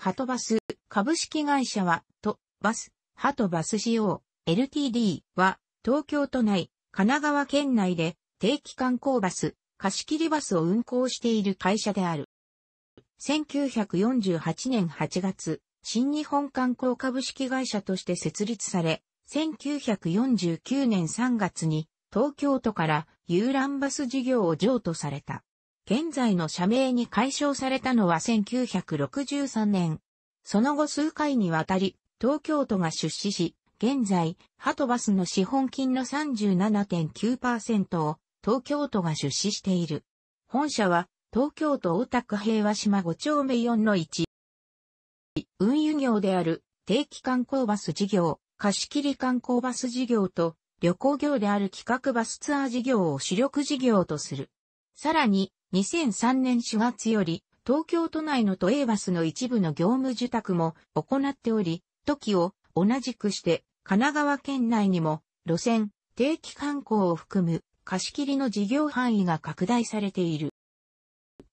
ハトバス株式会社は、と、バス、ハトバス仕様、LTD は、東京都内、神奈川県内で、定期観光バス、貸切バスを運行している会社である。1948年8月、新日本観光株式会社として設立され、1949年3月に東京都から遊覧バス事業を譲渡された。現在の社名に解消されたのは1963年。その後数回にわたり、東京都が出資し、現在、ハトバスの資本金の37.9%を東京都が出資している。本社は東京都大田区平和島5丁目4 1。運輸業である定期観光バス事業、貸切観光バス事業と旅行業である企画バスツアー事業を主力事業とする。さらに、2003年4月より、東京都内の都営バスの一部の業務受託も行っており、時を同じくして神奈川県内にも路線、定期観光を含む貸し切りの事業範囲が拡大されている。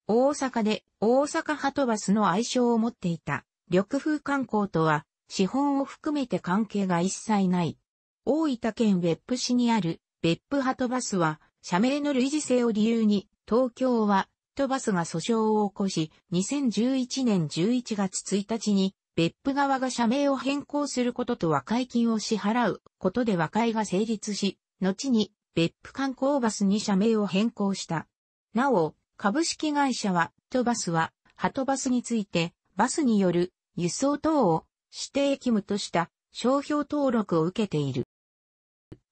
大阪で大阪ハトバスの愛称を持っていた緑風観光とは資本を含めて関係が一切ない。大分県別府市にある別府ハトバスは社名の類似性を理由に、東京は、トバスが訴訟を起こし、2011年11月1日に、別府側が社名を変更することと和解金を支払うことで和解が成立し、後に別府観光バスに社名を変更した。なお、株式会社は、トバスは、ハトバスについて、バスによる輸送等を指定義務とした商標登録を受けている。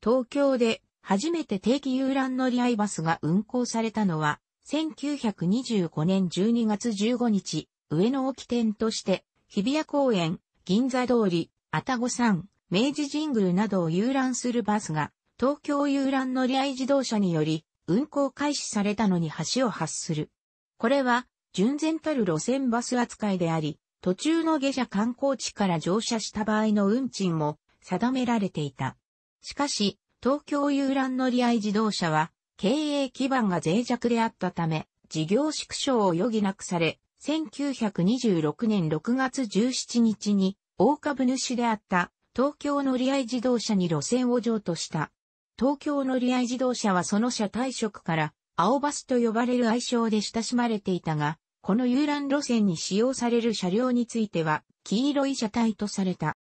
東京で初めて定期遊覧乗り合いバスが運行されたのは、1925年12月15日、上野沖起点として、日比谷公園、銀座通り、あごさ山、明治神宮などを遊覧するバスが、東京遊覧乗り合い自動車により、運行開始されたのに橋を発する。これは、純然たる路線バス扱いであり、途中の下車観光地から乗車した場合の運賃も定められていた。しかし、東京遊覧乗り合い自動車は、経営基盤が脆弱であったため、事業縮小を余儀なくされ、1926年6月17日に、大株主であった東京乗り合い自動車に路線を譲渡した。東京乗り合い自動車はその車体色から、青バスと呼ばれる愛称で親しまれていたが、この遊覧路線に使用される車両については、黄色い車体とされた。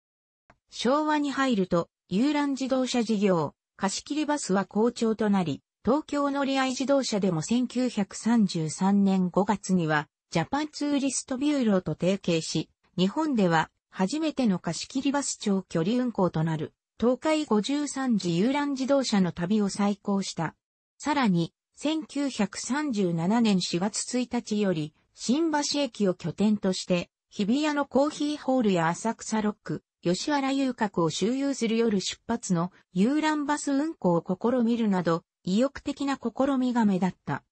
昭和に入ると、遊覧自動車事業、貸切バスは好調となり、東京乗り合い自動車でも1933年5月には、ジャパンツーリストビューローと提携し、日本では初めての貸切バス長距離運行となる、東海53次遊覧自動車の旅を再興した。さらに、1937年4月1日より、新橋駅を拠点として、日比谷のコーヒーホールや浅草ロック、吉原遊郭を周遊する夜出発の遊覧バス運行を試みるなど、意欲的な試みが目立った。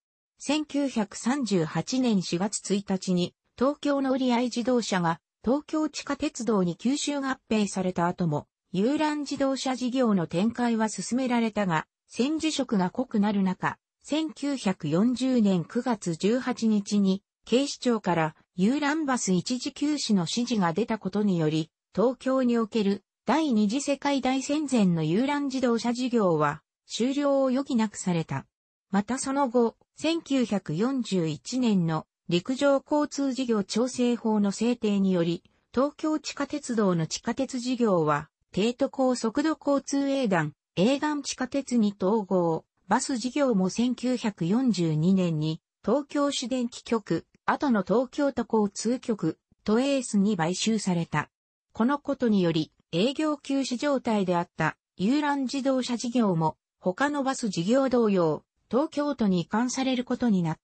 1938年4月1日に、東京の折合自動車が、東京地下鉄道に吸収合併された後も、遊覧自動車事業の展開は進められたが、戦時色が濃くなる中、1940年9月18日に、警視庁から遊覧バス一時休止の指示が出たことにより、東京における第二次世界大戦前の遊覧自動車事業は終了を余儀なくされた。またその後、1941年の陸上交通事業調整法の制定により、東京地下鉄道の地下鉄事業は、帝都高速度交通営団、営団地下鉄に統合、バス事業も1942年に、東京市電気局、後の東京都交通局、都エースに買収された。このことにより、営業休止状態であった遊覧自動車事業も他のバス事業同様、東京都に移管されることになっ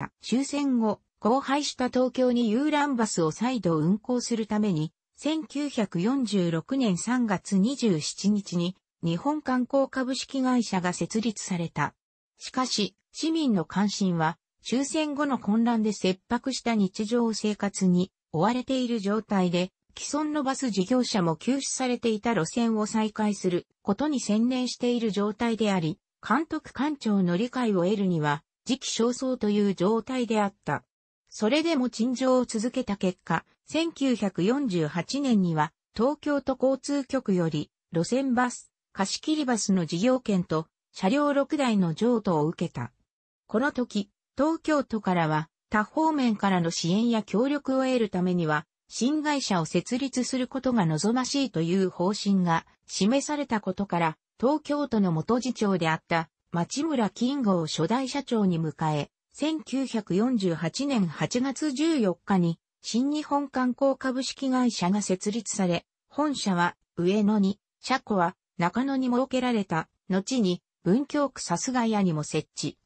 た。終戦後、荒廃した東京に遊覧バスを再度運行するために、1946年3月27日に日本観光株式会社が設立された。しかし、市民の関心は終戦後の混乱で切迫した日常生活に追われている状態で、既存のバス事業者も休止されていた路線を再開することに専念している状態であり、監督官庁の理解を得るには、時期尚早という状態であった。それでも陳情を続けた結果、1948年には東京都交通局より路線バス、貸切バスの事業権と車両6台の譲渡を受けた。この時、東京都からは他方面からの支援や協力を得るためには新会社を設立することが望ましいという方針が示されたことから、東京都の元次長であった町村金吾を初代社長に迎え、1948年8月14日に新日本観光株式会社が設立され、本社は上野に、車庫は中野に設けられた、後に文京区さすが屋にも設置。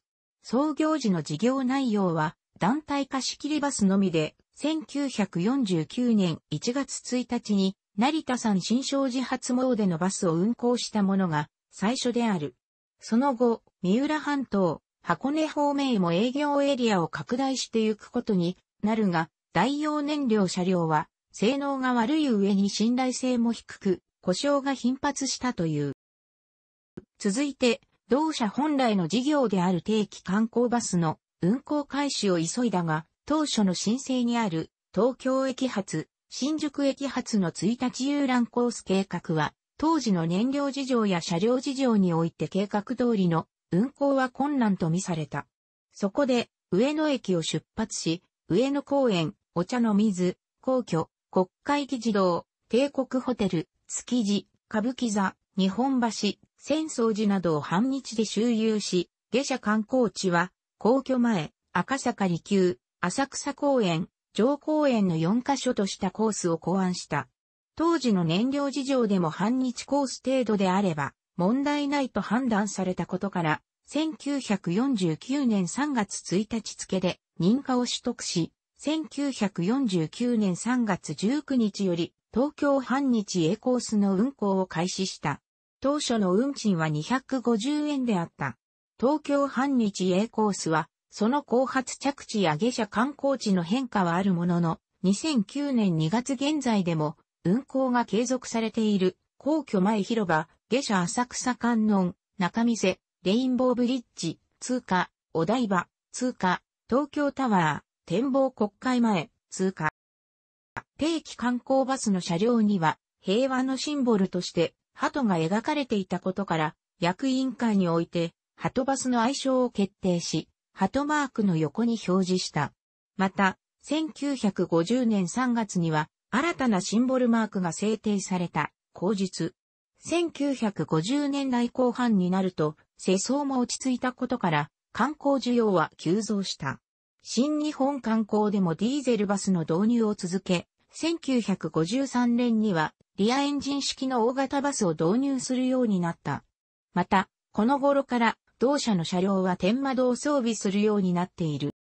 創業時の事業内容は団体貸し切りバスのみで1949年1月1日に、成田山新勝寺初詣のバスを運行したものが最初である。その後、三浦半島、箱根方面へも営業エリアを拡大してゆくことになるが、代用燃料車両は、性能が悪い上に信頼性も低く、故障が頻発したという。続いて、同社本来の事業である定期観光バスの運行開始を急いだが、当初の申請にある東京駅発、新宿駅発の1日遊覧コース計画は、当時の燃料事情や車両事情において計画通りの運行は困難と見された。そこで、上野駅を出発し、上野公園、お茶の水、皇居、国会議事堂、帝国ホテル、築地、歌舞伎座、日本橋、浅草寺などを半日で周遊し、下車観光地は、皇居前、赤坂離宮、浅草公園、上公園の4カ所としたコースを考案した。当時の燃料事情でも半日コース程度であれば、問題ないと判断されたことから、1949年3月1日付で認可を取得し、1949年3月19日より東京半日 A コースの運行を開始した。当初の運賃は250円であった。東京半日 A コースはその後発着地や下車観光地の変化はあるものの、2009年2月現在でも、運行が継続されている、皇居前広場、下車浅草観音、中店、レインボーブリッジ、通過、お台場、通過、東京タワー、展望国会前、通過。定期観光バスの車両には、平和のシンボルとして、鳩が描かれていたことから、役員会において、鳩バスの愛称を決定し、ハトマークの横に表示した。また、1950年3月には、新たなシンボルマークが制定された、後日。1950年代後半になると、世相も落ち着いたことから、観光需要は急増した。新日本観光でもディーゼルバスの導入を続け、1953年にはリアエンジン式の大型バスを導入するようになった。また、この頃から同社の車両は天窓を装備するようになっている。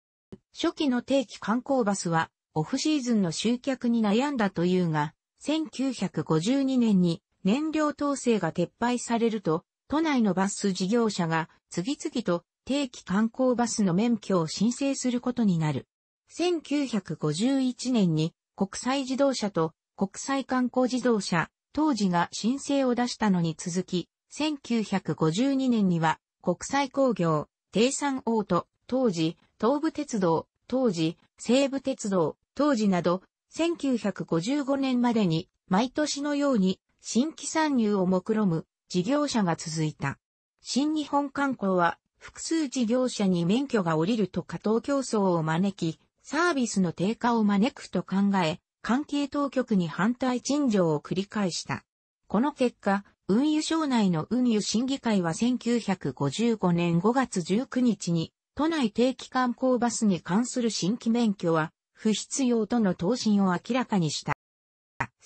初期の定期観光バスは、オフシーズンの集客に悩んだというが、1952年に燃料統制が撤廃されると、都内のバス事業者が次々と定期観光バスの免許を申請することになる。1951年に国際自動車と国際観光自動車、当時が申請を出したのに続き、1952年には国際工業、低産オート、当時、東武鉄道、当時、西武鉄道、当時など、1955年までに、毎年のように、新規参入を目論む事業者が続いた。新日本観光は、複数事業者に免許が降りると過当競争を招き、サービスの低下を招くと考え、関係当局に反対陳情を繰り返した。この結果、運輸省内の運輸審議会は1955年5月19日に、都内定期観光バスに関する新規免許は、不必要との答申を明らかにした。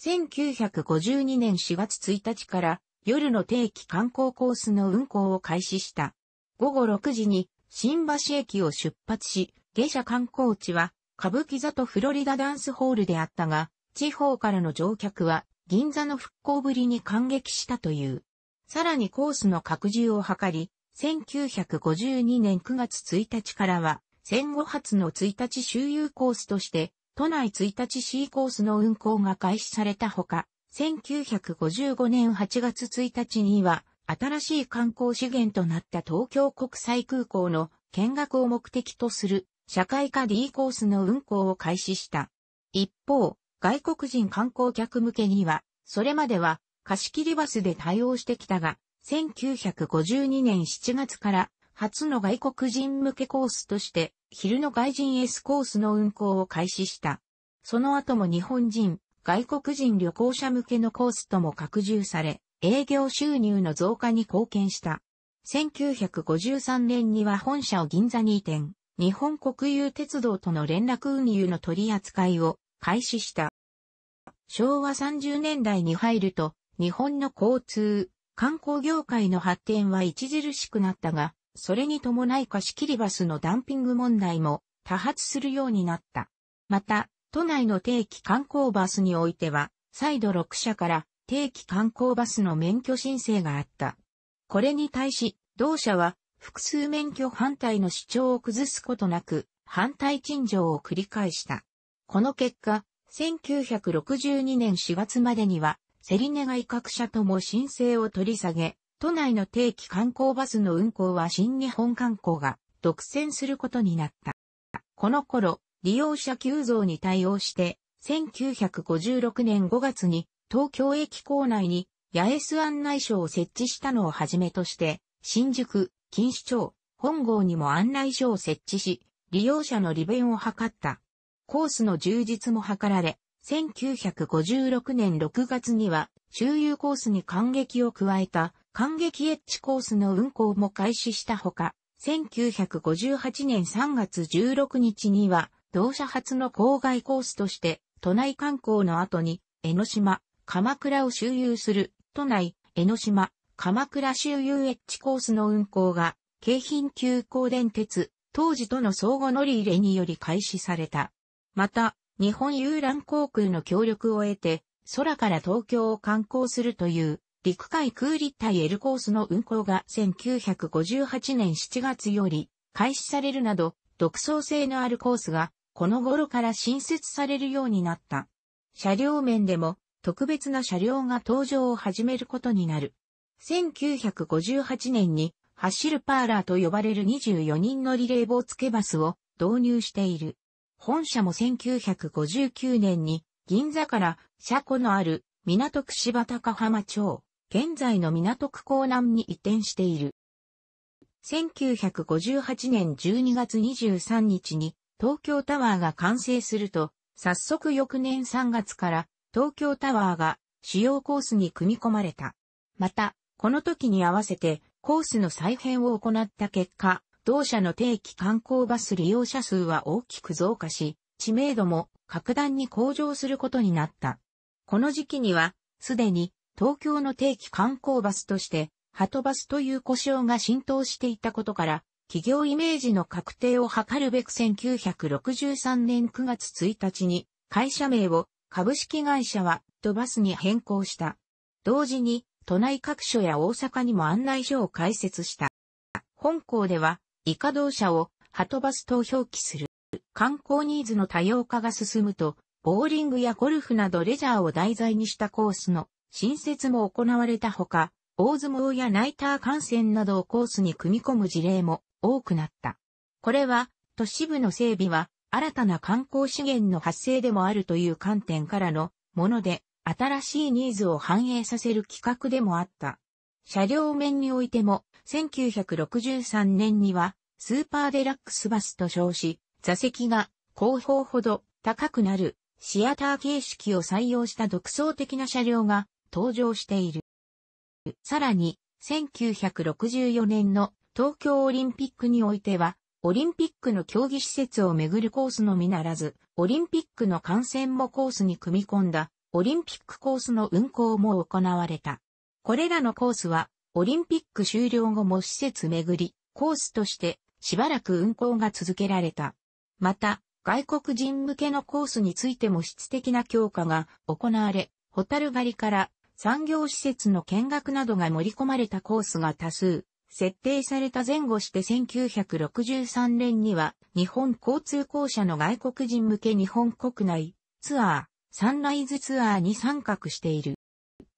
1952年4月1日から夜の定期観光コースの運行を開始した。午後6時に新橋駅を出発し、下車観光地は歌舞伎座とフロリダダンスホールであったが、地方からの乗客は銀座の復興ぶりに感激したという。さらにコースの拡充を図り、1952年9月1日からは、戦後初の1日周遊コースとして、都内1日 C コースの運行が開始されたほか、1955年8月1日には、新しい観光資源となった東京国際空港の見学を目的とする社会科 D コースの運行を開始した。一方、外国人観光客向けには、それまでは貸し切りバスで対応してきたが、1952年7月から初の外国人向けコースとして、昼の外人 S コースの運行を開始した。その後も日本人、外国人旅行者向けのコースとも拡充され、営業収入の増加に貢献した。1953年には本社を銀座に移転、日本国有鉄道との連絡運輸の取り扱いを開始した。昭和30年代に入ると、日本の交通、観光業界の発展は著しくなったが、それに伴い貸し切りバスのダンピング問題も多発するようになった。また、都内の定期観光バスにおいては、再度6社から定期観光バスの免許申請があった。これに対し、同社は複数免許反対の主張を崩すことなく、反対陳情を繰り返した。この結果、1962年4月までには、セリネが威社とも申請を取り下げ、都内の定期観光バスの運行は新日本観光が独占することになった。この頃、利用者急増に対応して、1956年5月に東京駅構内に八重洲案内所を設置したのをはじめとして、新宿、錦糸町、本郷にも案内所を設置し、利用者の利便を図った。コースの充実も図られ、1956年6月には、周遊コースに感激を加えた、感激エッジコースの運行も開始したほか、1958年3月16日には、同社初の郊外コースとして、都内観光の後に、江ノ島、鎌倉を周遊する、都内、江ノ島、鎌倉周遊エッジコースの運行が、京浜急行電鉄、当時との相互乗り入れにより開始された。また、日本遊覧航空の協力を得て、空から東京を観光するという、陸海空立体 L コースの運行が1958年7月より開始されるなど、独創性のあるコースが、この頃から新設されるようになった。車両面でも、特別な車両が登場を始めることになる。1958年に、走るパーラーと呼ばれる24人のリレーボー付けバスを導入している。本社も1959年に銀座から車庫のある港区柴高浜町、現在の港区港南に移転している。1958年12月23日に東京タワーが完成すると、早速翌年3月から東京タワーが主要コースに組み込まれた。また、この時に合わせてコースの再編を行った結果、同社の定期観光バス利用者数は大きく増加し、知名度も格段に向上することになった。この時期には、すでに東京の定期観光バスとして、ハトバスという故障が浸透していたことから、企業イメージの確定を図るべく1963年9月1日に、会社名を株式会社はとバスに変更した。同時に、都内各所や大阪にも案内所を開設した。本校では、以下同社をはとバスと表記する。観光ニーズの多様化が進むと、ボーリングやゴルフなどレジャーを題材にしたコースの新設も行われたほか、大相撲やナイター観戦などをコースに組み込む事例も多くなった。これは、都市部の整備は、新たな観光資源の発生でもあるという観点からのもので、新しいニーズを反映させる企画でもあった。車両面においても、1963年には、スーパーデラックスバスと称し、座席が後方ほど高くなるシアター形式を採用した独創的な車両が登場している。さらに、1964年の東京オリンピックにおいては、オリンピックの競技施設をめぐるコースのみならず、オリンピックの観戦もコースに組み込んだ、オリンピックコースの運行も行われた。これらのコースは、オリンピック終了後も施設巡り、コースとしてしばらく運行が続けられた。また、外国人向けのコースについても質的な強化が行われ、ホタル狩りから産業施設の見学などが盛り込まれたコースが多数、設定された前後して1963年には日本交通公社の外国人向け日本国内ツアー、サンライズツアーに参画している。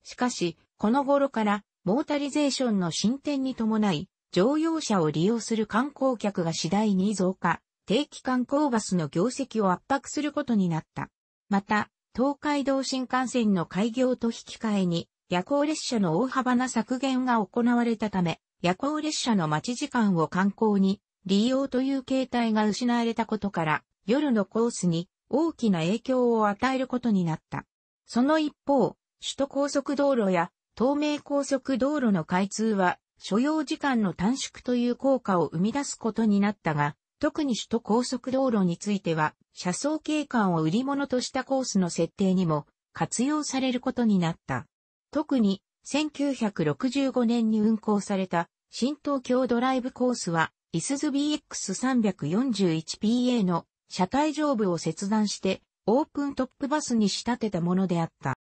しかし、この頃からモータリゼーションの進展に伴い、乗用車を利用する観光客が次第に増加、定期観光バスの業績を圧迫することになった。また、東海道新幹線の開業と引き換えに、夜行列車の大幅な削減が行われたため、夜行列車の待ち時間を観光に利用という形態が失われたことから、夜のコースに大きな影響を与えることになった。その一方、首都高速道路や東名高速道路の開通は、所要時間の短縮という効果を生み出すことになったが、特に首都高速道路については、車窓景観を売り物としたコースの設定にも活用されることになった。特に、1965年に運行された新東京ドライブコースは、イスズ BX341PA の車体上部を切断して、オープントップバスに仕立てたものであった。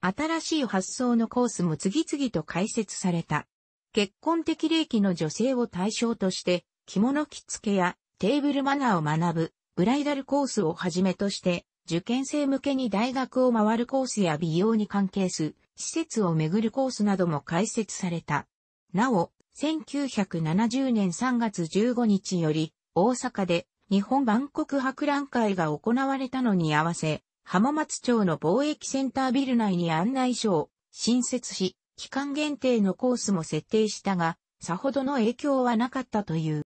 新しい発想のコースも次々と開設された。結婚的齢期の女性を対象として、着物着付けやテーブルマナーを学ぶ、ブライダルコースをはじめとして、受験生向けに大学を回るコースや美容に関係する施設を巡るコースなども開設された。なお、1970年3月15日より、大阪で日本万国博覧会が行われたのに合わせ、浜松町の貿易センタービル内に案内所を新設し、期間限定のコースも設定したが、さほどの影響はなかったという。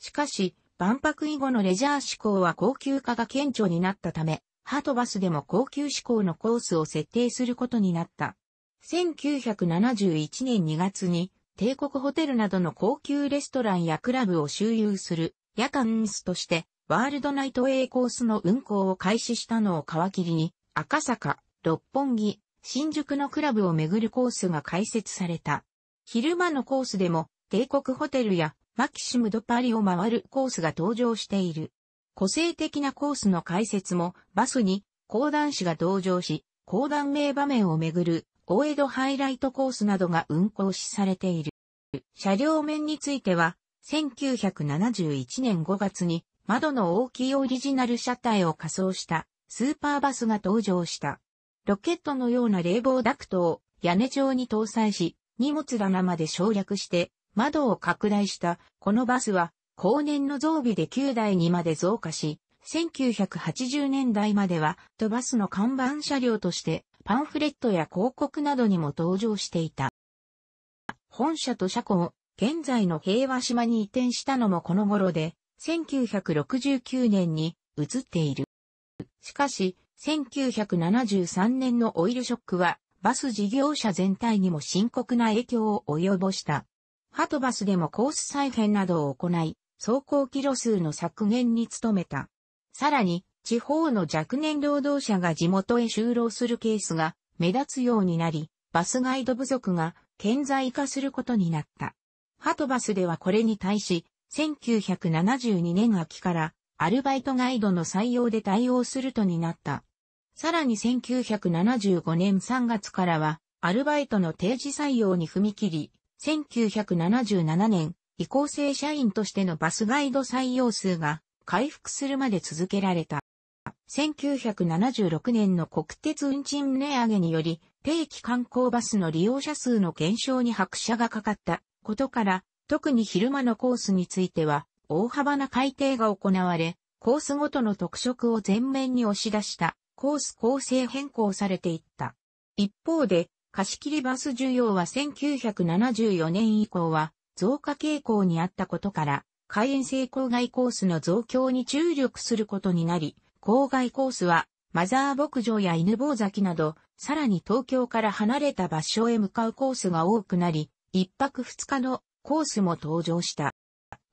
しかし、万博以後のレジャー志向は高級化が顕著になったため、ハトバスでも高級志向のコースを設定することになった。1971年2月に、帝国ホテルなどの高級レストランやクラブを周遊する夜間ミスとして、ワールドナイト A コースの運行を開始したのを皮切りに、赤坂、六本木、新宿のクラブを巡るコースが開設された。昼間のコースでも、帝国ホテルやマキシムドパリを回るコースが登場している。個性的なコースの開設も、バスに講談師が登場し、講談名場面を巡る、大江戸ハイライトコースなどが運行しされている。車両面については、1971年5月に窓の大きいオリジナル車体を仮装したスーパーバスが登場した。ロケットのような冷房ダクトを屋根上に搭載し、荷物棚まで省略して窓を拡大したこのバスは後年の増備で9台にまで増加し、1980年代まではとバスの看板車両としてパンフレットや広告などにも登場していた。本社と車庫を現在の平和島に移転したのもこの頃で、1969年に移っている。しかし、1973年のオイルショックは、バス事業者全体にも深刻な影響を及ぼした。ハトバスでもコース再編などを行い、走行キロ数の削減に努めた。さらに、地方の若年労働者が地元へ就労するケースが目立つようになり、バスガイド不足が顕在化することになった。ハトバスではこれに対し、1972年秋からアルバイトガイドの採用で対応するとになった。さらに1975年3月からはアルバイトの定時採用に踏み切り、1977年、移行性社員としてのバスガイド採用数が回復するまで続けられた。1976年の国鉄運賃値上げにより、定期観光バスの利用者数の減少に拍車がかかったことから、特に昼間のコースについては、大幅な改定が行われ、コースごとの特色を前面に押し出したコース構成変更されていった。一方で、貸切バス需要は1974年以降は増加傾向にあったことから、開園性郊外コースの増強に注力することになり、郊外コースはマザー牧場や犬坊崎など、さらに東京から離れた場所へ向かうコースが多くなり、一泊二日のコースも登場した。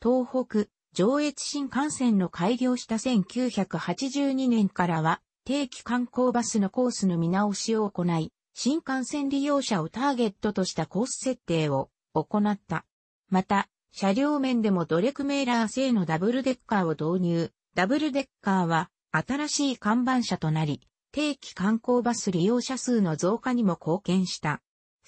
東北、上越新幹線の開業した1982年からは、定期観光バスのコースの見直しを行い、新幹線利用者をターゲットとしたコース設定を行った。また、車両面でもドレクメーラー製のダブルデッカーを導入。ダブルデッカーは新しい看板車となり、定期観光バス利用者数の増加にも貢献した。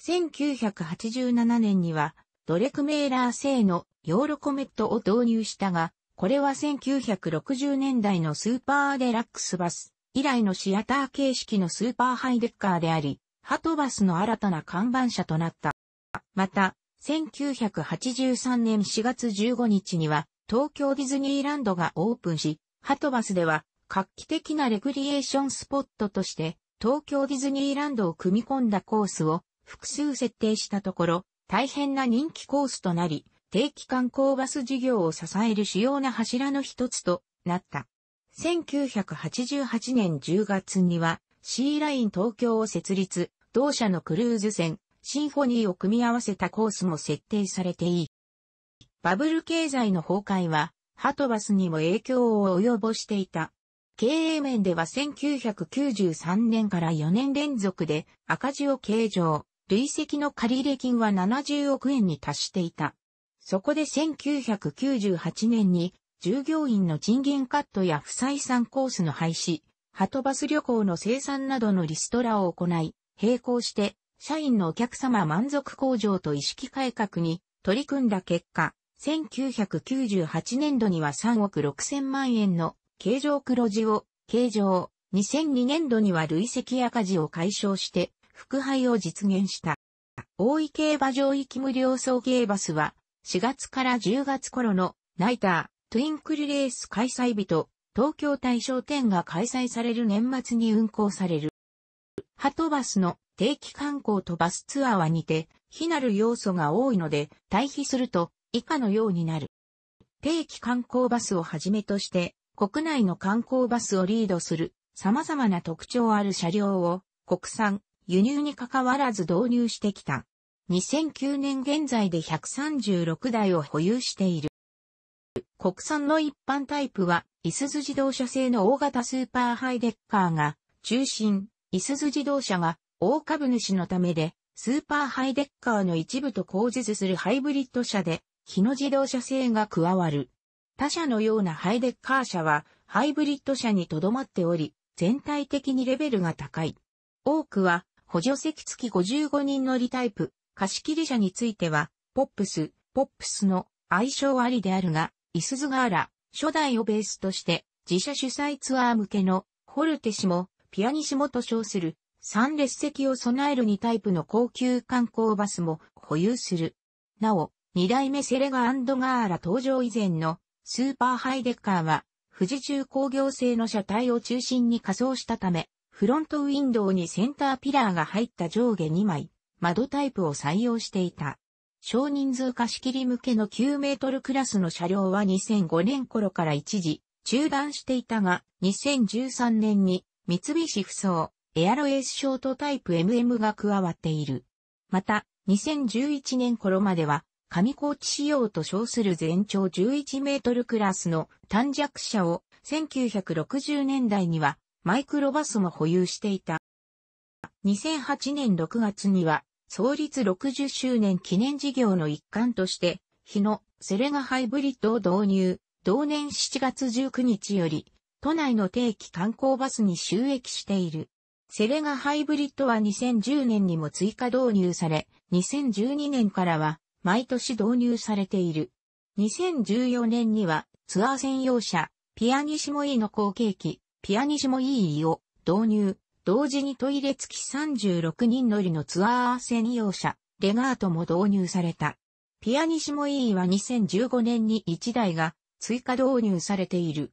1987年にはドレクメーラー製のヨーロコメットを導入したが、これは1960年代のスーパーデラックスバス以来のシアター形式のスーパーハイデッカーであり、ハトバスの新たな看板車となった。また、1983年4月15日には東京ディズニーランドがオープンし、ハトバスでは画期的なレクリエーションスポットとして東京ディズニーランドを組み込んだコースを複数設定したところ、大変な人気コースとなり、定期観光バス事業を支える主要な柱の一つとなった。1988年10月には、シーライン東京を設立、同社のクルーズ船、シンフォニーを組み合わせたコースも設定されていい。バブル経済の崩壊は、ハトバスにも影響を及ぼしていた。経営面では1993年から4年連続で赤字を計上。累積の借入金は70億円に達していた。そこで1998年に従業員の賃金カットや不採算コースの廃止、ハトバス旅行の生産などのリストラを行い、並行して社員のお客様満足向上と意識改革に取り組んだ結果、1998年度には3億6千万円の経常黒字を計上、2002年度には累積赤字を解消して副配を実現した。大井競馬場き無料送迎バスは、4月から10月頃のナイター、トゥインクルレース開催日と、東京大賞展が開催される年末に運行される。ハトバスの定期観光とバスツアーは似て、非なる要素が多いので、対比すると以下のようになる。定期観光バスをはじめとして、国内の観光バスをリードする様々な特徴ある車両を国産、輸入に関わらず導入してきた。2009年現在で136台を保有している。国産の一般タイプは、イスズ自動車製の大型スーパーハイデッカーが、中心、イスズ自動車が、大株主のためで、スーパーハイデッカーの一部と構実するハイブリッド車で、日野自動車製が加わる。他社のようなハイデッカー車は、ハイブリッド車にとどまっており、全体的にレベルが高い。多くは、補助席付き55人乗りタイプ、貸切車については、ポップス、ポップスの相性ありであるが、イスズガーラ、初代をベースとして、自社主催ツアー向けの、ホルテシモ、ピアニシモと称する、3列席を備える2タイプの高級観光バスも保有する。なお、2代目セレガガーラ登場以前のスーパーハイデッカーは、富士中工業製の車体を中心に仮装したため、フロントウィンドウにセンターピラーが入った上下2枚、窓タイプを採用していた。少人数貸し切り向けの9メートルクラスの車両は2005年頃から一時中断していたが、2013年に三菱不走、エアロエースショートタイプ MM が加わっている。また、2011年頃までは、上高地仕様と称する全長11メートルクラスの短弱車を1960年代にはマイクロバスも保有していた。2008年6月には、創立60周年記念事業の一環として、日野セレガハイブリッドを導入、同年7月19日より、都内の定期観光バスに収益している。セレガハイブリッドは2010年にも追加導入され、2012年からは毎年導入されている。2014年にはツアー専用車、ピアニシモイの後継機、ピアニシモ EE を導入、同時にトイレ付き36人乗りのツアー専用車、レガートも導入された。ピアニシモ EE は2015年に1台が追加導入されている。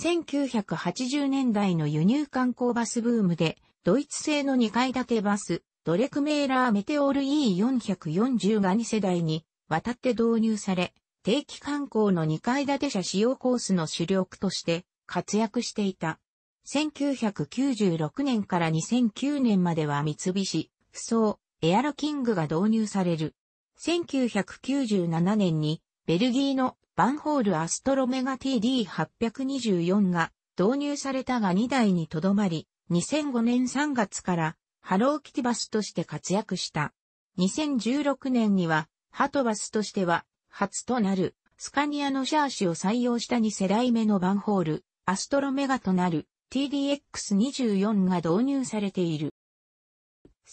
1980年代の輸入観光バスブームで、ドイツ製の2階建てバス、ドレクメーラーメテオール E440 が2世代に渡って導入され、定期観光の2階建て車使用コースの主力として活躍していた。1996年から2009年までは三菱、不走、エアロキングが導入される。1997年にベルギーのバンホールアストロメガ TD824 が導入されたが2台にとどまり、2005年3月からハローキティバスとして活躍した。2016年にはハトバスとしては初となるスカニアのシャーシを採用した2世代目のバンホール、アストロメガとなる TDX24 が導入されている。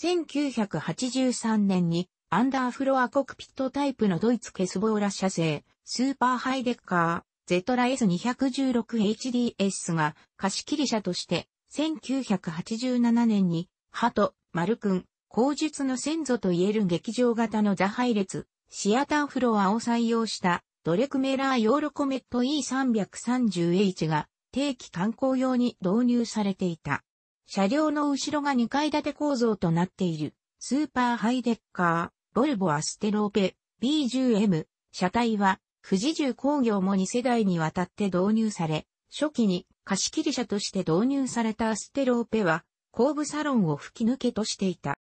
1983年にアンダーフロアコクピットタイプのドイツケスボーラ社製スーパーハイデッカーゼトラ S216HDS が貸切車として1987年にハト、マル君、口述の先祖と言える劇場型のザ配列シアターフロアを採用したドレクメラーヨーロコメット E330H が定期観光用に導入されていた。車両の後ろが2階建て構造となっている、スーパーハイデッカー、ボルボアステローペ、B10M、車体は、富士重工業も2世代にわたって導入され、初期に貸切車として導入されたアステローペは、後部サロンを吹き抜けとしていた。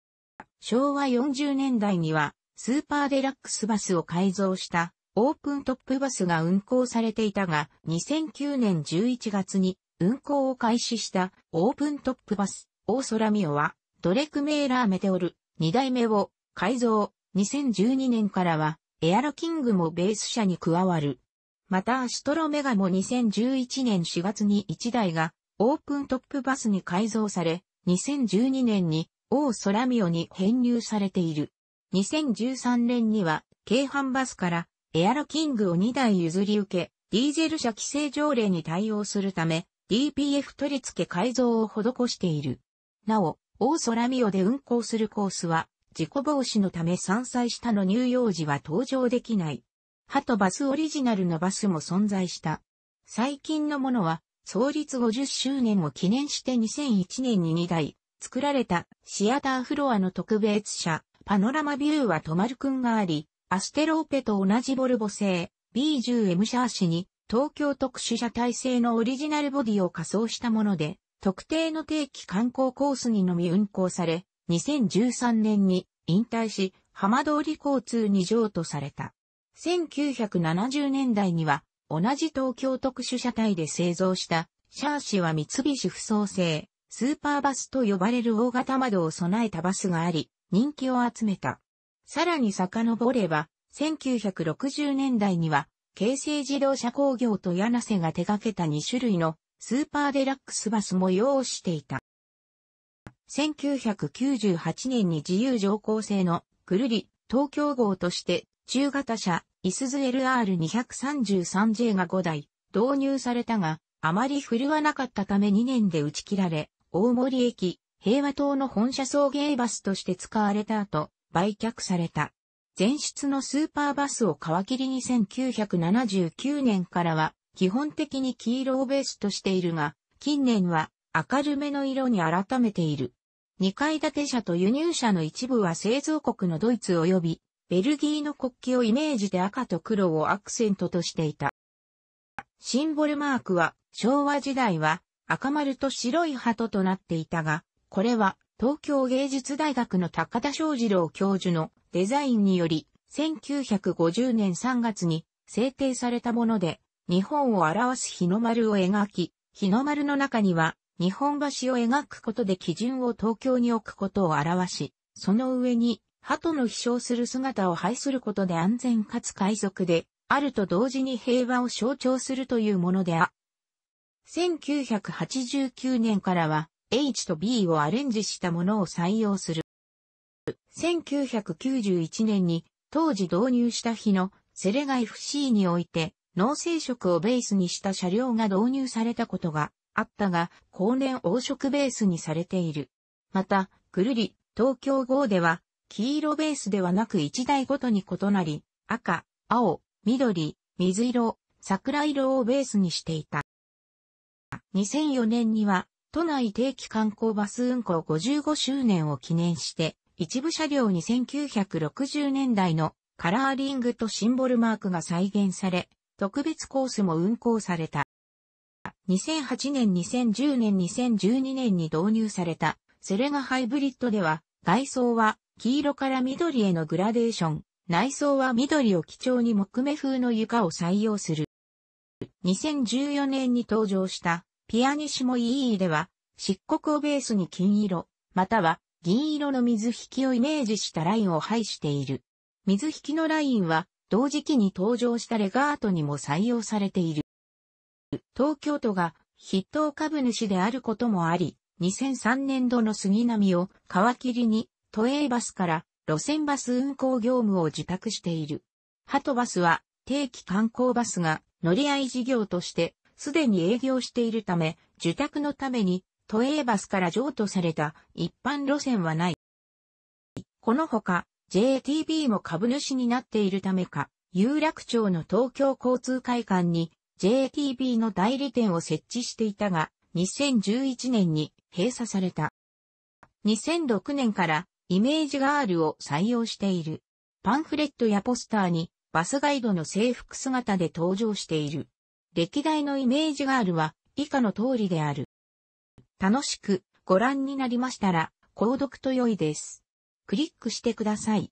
昭和40年代には、スーパーデラックスバスを改造したオープントップバスが運行されていたが、2009年11月に運行を開始したオープントップバス、オーソラミオは、ドレクメーラーメテオル、2代目を改造、2012年からは、エアロキングもベース車に加わる。また、アシトロメガも2011年4月に1台が、オープントップバスに改造され、2012年に、オーソラミオに編入されている。2013年には、京阪バスから、エアロキングを2台譲り受け、ディーゼル車規制条例に対応するため、DPF 取り付け改造を施している。なお、大空ミオで運行するコースは、事故防止のため3歳下の乳幼児は登場できない。ハトバスオリジナルのバスも存在した。最近のものは、創立50周年を記念して2001年に2台、作られたシアターフロアの特別車、パノラマビューは止まるくんがあり、アステローペと同じボルボ製 B10M シャーシに東京特殊車体製のオリジナルボディを仮装したもので、特定の定期観光コースにのみ運行され、2013年に引退し、浜通り交通に譲渡された。1970年代には、同じ東京特殊車体で製造した、シャーシは三菱不走製、スーパーバスと呼ばれる大型窓を備えたバスがあり、人気を集めた。さらに遡れば、1960年代には、京成自動車工業と柳瀬が手掛けた2種類のスーパーデラックスバスも用していた。1998年に自由乗降制のくるり東京号として中型車イスズ LR233J が5台導入されたがあまり振るわなかったため2年で打ち切られ大森駅平和島の本社送迎バスとして使われた後売却された。前出のスーパーバスを皮切りに1979年からは基本的に黄色をベースとしているが、近年は明るめの色に改めている。2階建て車と輸入車の一部は製造国のドイツ及びベルギーの国旗をイメージで赤と黒をアクセントとしていた。シンボルマークは昭和時代は赤丸と白い鳩となっていたが、これは東京芸術大学の高田昌次郎教授のデザインにより、1950年3月に制定されたもので、日本を表す日の丸を描き、日の丸の中には、日本橋を描くことで基準を東京に置くことを表し、その上に、鳩の飛翔する姿を配することで安全かつ海賊で、あると同時に平和を象徴するというものであ。1989年からは、H と B をアレンジしたものを採用する。1991年に当時導入した日のセレガ FC において、脳性色をベースにした車両が導入されたことがあったが、後年黄色ベースにされている。また、くるり、東京号では、黄色ベースではなく1台ごとに異なり、赤、青、緑、水色、桜色をベースにしていた。2004年には、都内定期観光バス運行55周年を記念して、一部車両に1960年代のカラーリングとシンボルマークが再現され、特別コースも運行された。2008年、2010年、2012年に導入されたセレガハイブリッドでは、外装は黄色から緑へのグラデーション、内装は緑を基調に木目風の床を採用する。2014年に登場したピアニシモイーでは、漆黒をベースに金色、または銀色の水引きをイメージしたラインを配している。水引きのラインは、同時期に登場したレガートにも採用されている。東京都が筆頭株主であることもあり、2003年度の杉並を皮切りに、都営バスから路線バス運行業務を自宅している。ハトバスは定期観光バスが乗り合い事業としてすでに営業しているため、受託のために、都営バスから譲渡された一般路線はない。このほか、JTB も株主になっているためか、有楽町の東京交通会館に JTB の代理店を設置していたが、2011年に閉鎖された。2006年からイメージガールを採用している。パンフレットやポスターにバスガイドの制服姿で登場している。歴代のイメージガールは以下の通りである。楽しくご覧になりましたら、購読と良いです。クリックしてください。